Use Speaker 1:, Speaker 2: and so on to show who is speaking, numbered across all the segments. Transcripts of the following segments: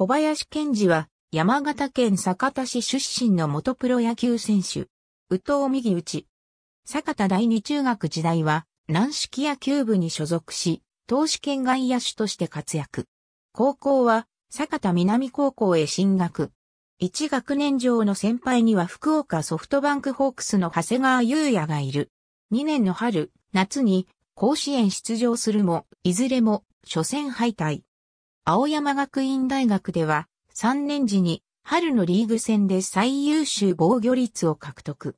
Speaker 1: 小林健二は山形県酒田市出身の元プロ野球選手。宇藤右打。酒田第二中学時代は軟式野球部に所属し、投手兼外野手として活躍。高校は酒田南高校へ進学。一学年上の先輩には福岡ソフトバンクホークスの長谷川優也がいる。2年の春、夏に甲子園出場するも、いずれも初戦敗退。青山学院大学では、3年時に春のリーグ戦で最優秀防御率を獲得。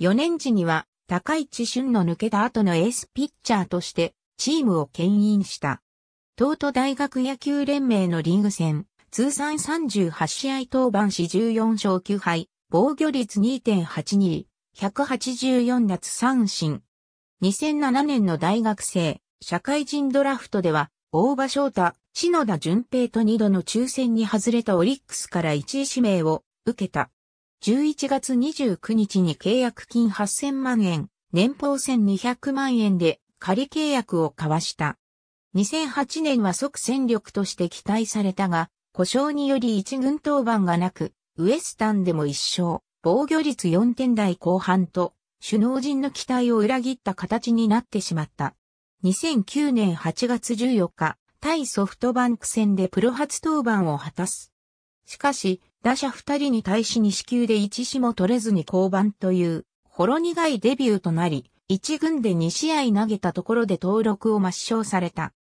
Speaker 1: 4年時には、高市俊の抜けた後のエースピッチャーとして、チームを牽引した。東都大学野球連盟のリーグ戦、通算38試合登板し14勝9敗、防御率2.82、184奪三振。2007年の大学生、社会人ドラフトでは、大場翔太、篠田淳平と二度の抽選に外れたオリックスから1位指名を受けた。11月29日に契約金8000万円、年俸1200万円で仮契約を交わした。2008年は即戦力として期待されたが、故障により一軍登板がなく、ウエスタンでも一勝、防御率4点台後半と、首脳陣の期待を裏切った形になってしまった。2009年8月14日、対ソフトバンク戦でプロ初登板を果たす。しかし、打者二人に対し死球で一死も取れずに降板という、ほろ苦いデビューとなり、一軍で2試合投げたところで登録を抹消された。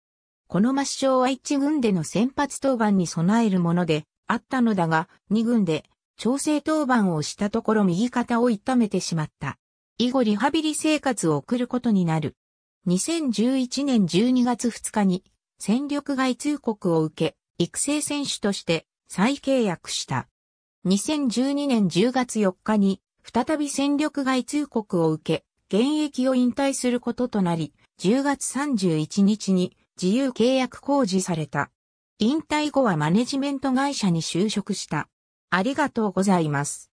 Speaker 1: この抹消は一軍での先発登板に備えるもので、あったのだが、二軍で調整登板をしたところ右肩を痛めてしまった。以後リハビリ生活を送ることになる。2011年12月2日に戦力外通告を受け、育成選手として再契約した。2012年10月4日に、再び戦力外通告を受け、現役を引退することとなり、10月31日に自由契約公示された。引退後はマネジメント会社に就職した。ありがとうございます。